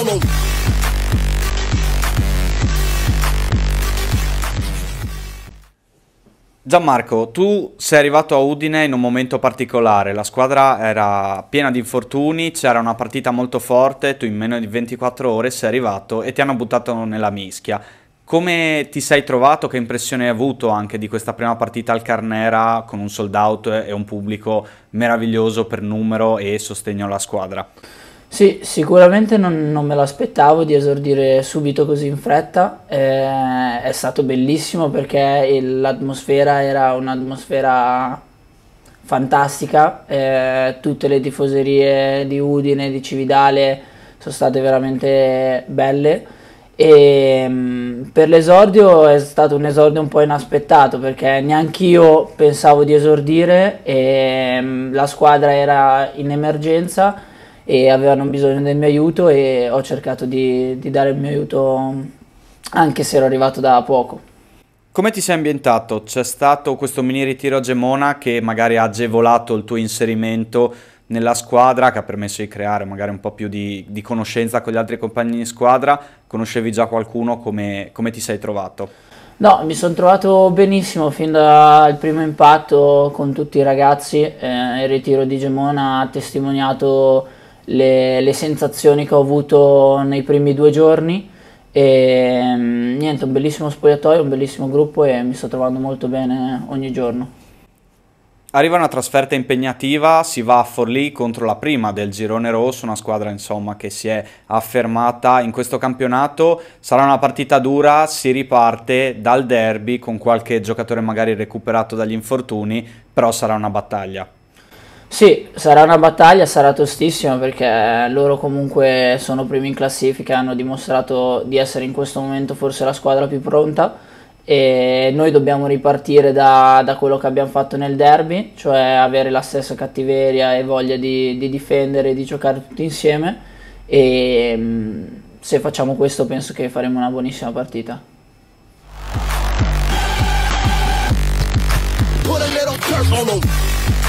solo. Gianmarco, tu sei arrivato a Udine in un momento particolare, la squadra era piena di infortuni, c'era una partita molto forte, tu in meno di 24 ore sei arrivato e ti hanno buttato nella mischia. Come ti sei trovato? Che impressione hai avuto anche di questa prima partita al Carnera con un sold out e un pubblico meraviglioso per numero e sostegno alla squadra? Sì, sicuramente non, non me l'aspettavo di esordire subito così in fretta, eh, è stato bellissimo perché il- l'atmosfera era un'atmosfera fantastica, eh, tutte le tifoserie di Udine, di Cividale sono state veramente belle e mm, per l'esordio è stato un esordio un po' inaspettato perché neanche io pensavo di esordire e mm, la squadra era in emergenza e avevano bisogno del mio aiuto e ho cercato di, di dare il mio aiuto anche se ero arrivato da poco. Come ti sei ambientato? C'è stato questo mini ritiro a Gemona che magari ha agevolato il tuo inserimento nella squadra, che ha permesso di creare magari un po' più di, di conoscenza con gli altri compagni di squadra. Conoscevi già qualcuno? Come, come ti sei trovato? No, mi sono trovato benissimo fin dal primo impatto con tutti i ragazzi. Eh, il ritiro di Gemona ha testimoniato le, le sensazioni che ho avuto nei primi due giorni e mm, niente, un bellissimo spogliatoio, un bellissimo gruppo e mi sto trovando molto bene ogni giorno. Arriva una trasferta impegnativa, si va a Forlì contro la prima del girone rosso, una squadra insomma, che si è affermata in questo campionato, sarà una partita dura, si riparte dal derby con qualche giocatore magari recuperato dagli infortuni, però sarà una battaglia. Sì, sarà una battaglia, sarà tostissima perché loro comunque sono primi in classifica, hanno dimostrato di essere in questo momento forse la squadra più pronta e noi dobbiamo ripartire da, da quello che abbiamo fatto nel derby, cioè avere la stessa cattiveria e voglia di, di difendere e di giocare tutti insieme e mm, se facciamo questo penso che faremo una buonissima partita. Put a